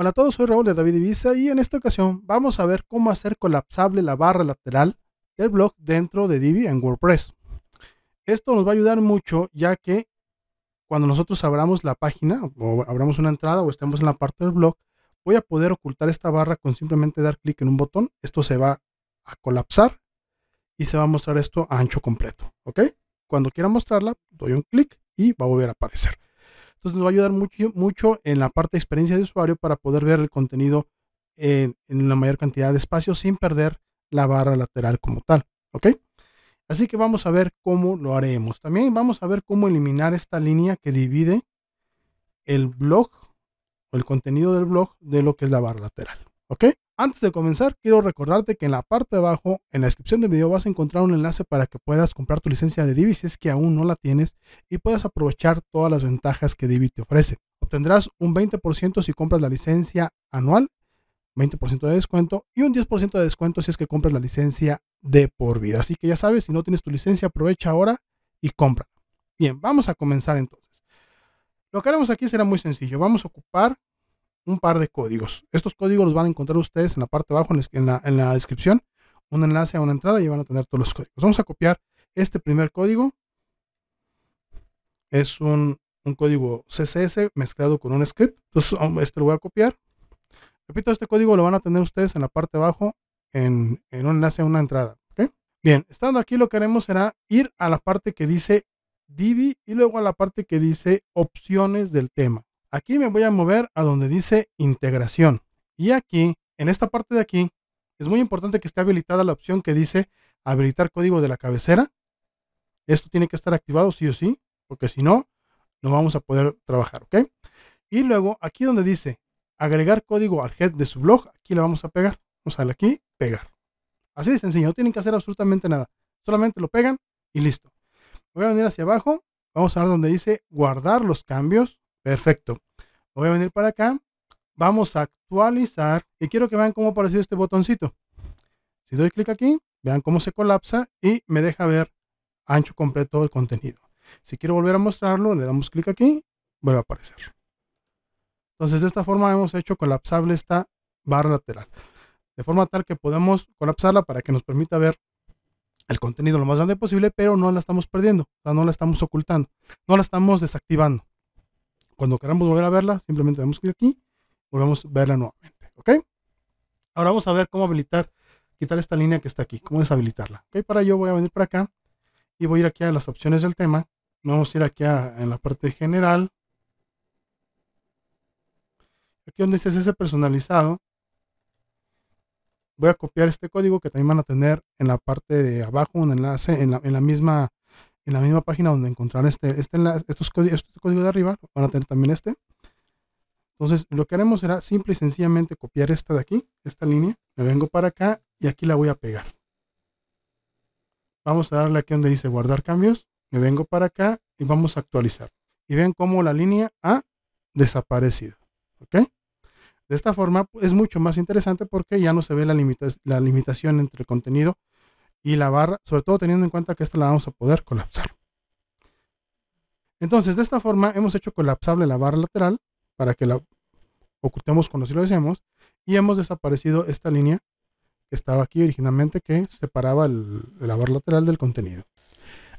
Hola a todos, soy Raúl de David Ibiza y en esta ocasión vamos a ver cómo hacer colapsable la barra lateral del blog dentro de Divi en WordPress. Esto nos va a ayudar mucho ya que cuando nosotros abramos la página o abramos una entrada o estemos en la parte del blog, voy a poder ocultar esta barra con simplemente dar clic en un botón. Esto se va a colapsar y se va a mostrar esto a ancho completo. ¿Ok? Cuando quiera mostrarla, doy un clic y va a volver a aparecer. Entonces nos va a ayudar mucho, mucho en la parte de experiencia de usuario para poder ver el contenido eh, en, la mayor cantidad de espacio sin perder la barra lateral como tal. ¿Ok? Así que vamos a ver cómo lo haremos. También vamos a ver cómo eliminar esta línea que divide el blog o el contenido del blog de lo que es la barra lateral. ¿Ok? Antes de comenzar, quiero recordarte que en la parte de abajo, en la descripción del video, vas a encontrar un enlace para que puedas comprar tu licencia de Divi si es que aún no la tienes y puedas aprovechar todas las ventajas que Divi te ofrece. Obtendrás un 20% si compras la licencia anual, 20% de descuento y un 10% de descuento si es que compras la licencia de por vida. Así que ya sabes, si no tienes tu licencia, aprovecha ahora y compra. Bien, vamos a comenzar entonces. Lo que haremos aquí será muy sencillo. Vamos a ocupar un par de códigos. Estos códigos los van a encontrar ustedes en la parte de abajo, en la, descripción, un enlace a una entrada y van a tener todos los códigos. Vamos a copiar este primer código. Es un, código CSS mezclado con un script. Entonces, um, este lo voy a copiar. Repito, este código lo van a tener ustedes en la parte de abajo, en, un enlace a una entrada. Bien, estando aquí lo que haremos será ir a la parte que dice Divi y luego a la parte que dice opciones del tema. Aquí me voy a mover a donde dice integración. Y aquí, en esta parte de aquí, es muy importante que esté habilitada la opción que dice habilitar código de la cabecera. Esto tiene que estar activado sí o sí, porque si no, no vamos a poder trabajar, ¿ok? Y luego aquí donde dice agregar código al head de su blog, aquí le vamos a pegar. Vamos a darle aquí, pegar. Así de sencillo, no tienen que hacer absolutamente nada. Solamente lo pegan y listo. Voy a venir hacia abajo, vamos a ver donde dice guardar los cambios Perfecto. Voy a venir para acá. Vamos a actualizar y quiero que vean cómo apareció este botoncito. Si doy clic aquí, vean cómo se colapsa y me deja ver ancho completo el contenido. Si quiero volver a mostrarlo, le damos clic aquí, vuelve a aparecer. Entonces de esta forma hemos hecho colapsable esta barra lateral. De forma tal que podemos colapsarla para que nos permita ver el contenido lo más grande posible, pero no la estamos perdiendo, o sea, no la estamos ocultando, no la estamos desactivando cuando queramos volver a verla, simplemente damos clic aquí, volvemos a verla nuevamente, ¿ok? Ahora vamos a ver cómo habilitar, quitar esta línea que está aquí, cómo deshabilitarla, ¿ok? Para ello voy a venir para acá y voy a ir aquí a las opciones del tema, vamos a ir aquí a, en la parte general, aquí donde dice ese personalizado, voy a copiar este código que también van a tener en la parte de abajo, un enlace, en la, en la misma en la misma página donde encontrar este, este estos, códigos, este código de arriba, van a tener también este. Entonces, lo que haremos será simple y sencillamente copiar esta de aquí, esta línea. Me vengo para acá y aquí la voy a pegar. Vamos a darle aquí donde dice guardar cambios. Me vengo para acá y vamos a actualizar. Y ven cómo la línea ha desaparecido. ¿Ok? De esta forma pues, es mucho más interesante porque ya no se ve la, la limitación entre el contenido y la barra, sobre todo teniendo en cuenta que esta la vamos a poder colapsar. Entonces, de esta forma hemos hecho colapsable la barra lateral para que la ocultemos cuando si lo deseamos y hemos desaparecido esta línea que estaba aquí originalmente que separaba la barra lateral del contenido.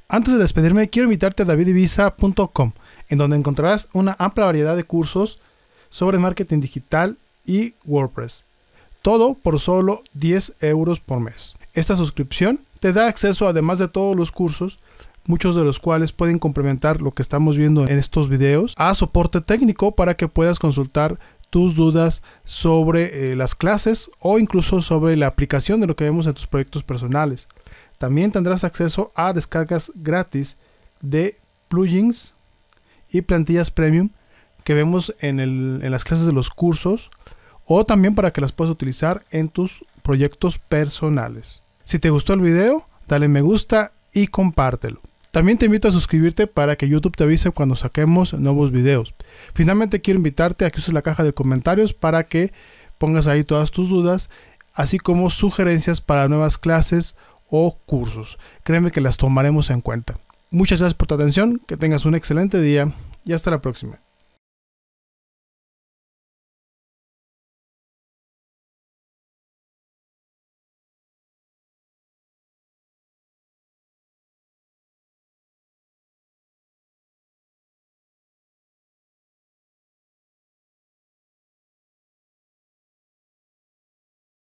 Antes de despedirme, quiero invitarte a davidivisa.com, en donde encontrarás una amplia variedad de cursos sobre marketing digital y WordPress. Todo por solo 10 euros por mes. Esta suscripción te da acceso además de todos los cursos, muchos de los cuales pueden complementar lo que estamos viendo en estos videos, a soporte técnico para que puedas consultar tus dudas sobre eh, las clases o incluso sobre la aplicación de lo que vemos en tus proyectos personales. También tendrás acceso a descargas gratis de plugins y plantillas premium que vemos en, en las clases de los cursos o también para que las puedas utilizar en tus proyectos personales. Si te gustó el video, dale me gusta y compártelo. También te invito a suscribirte para que YouTube te avise cuando saquemos nuevos videos. Finalmente quiero invitarte a que uses la caja de comentarios para que pongas ahí todas tus dudas, así como sugerencias para nuevas clases o cursos. Créeme que las tomaremos en cuenta. Muchas gracias por tu atención, que tengas un excelente día y hasta la próxima.